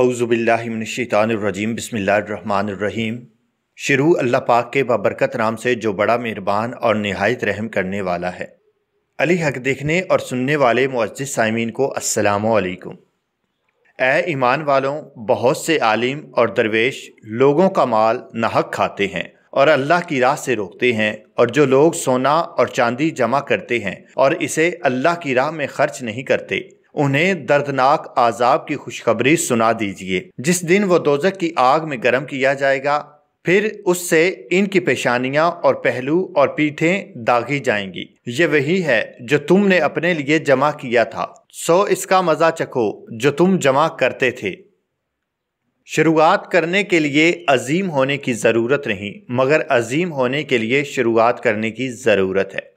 अवज़ुबिल्लिमिनशानरजीम बसमीम शुरू अल्लाह पाक के बाबरकत नाम से जो बड़ा मेहरबान और नहायत रहम करने वाला है अली हक देखने और सुनने वाले मुज्ज़ सामीन को असलकुम ए ईमान वालों बहुत से आलिम और दरवेश लोगों का माल नाहक खाते हैं और अल्लाह की राह से रोकते हैं और जो लोग सोना और चांदी जमा करते हैं और इसे अल्लाह की राह में खर्च नहीं करते उन्हें दर्दनाक आजाब की खुशखबरी सुना दीजिए जिस दिन वो दोजक की आग में गर्म किया जाएगा फिर उससे इनकी पेशानियां और पहलू और पीठें दागी जाएंगी ये वही है जो तुमने अपने लिए जमा किया था सो इसका मज़ा चखो जो तुम जमा करते थे शुरुआत करने के लिए अजीम होने की ज़रूरत नहीं मगर अजीम होने के लिए शुरुआत करने की ज़रूरत है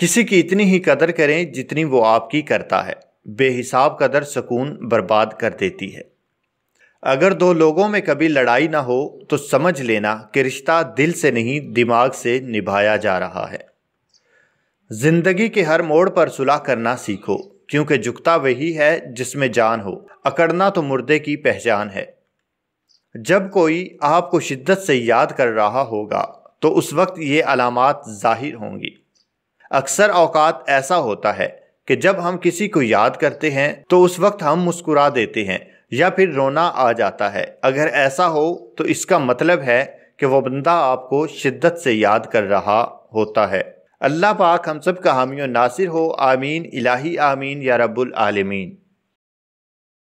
किसी की इतनी ही कदर करें जितनी वो आपकी करता है बेहिसाब कदर सुकून बर्बाद कर देती है अगर दो लोगों में कभी लड़ाई ना हो तो समझ लेना कि रिश्ता दिल से नहीं दिमाग से निभाया जा रहा है जिंदगी के हर मोड़ पर सुलह करना सीखो क्योंकि झुकता वही है जिसमें जान हो अकड़ना तो मुर्दे की पहचान है जब कोई आपको शिद्दत से याद कर रहा होगा तो उस वक्त ये अलामत ज़ाहिर होंगी अक्सर अवकात ऐसा होता है कि जब हम किसी को याद करते हैं तो उस वक्त हम मुस्कुरा देते हैं या फिर रोना आ जाता है अगर ऐसा हो तो इसका मतलब है कि वह बंदा आपको शिद्दत से याद कर रहा होता है अल्लाह पाक हम सब का हामियों नासिर हो आमीन इलाही आमीन या रब्बुल आलमीन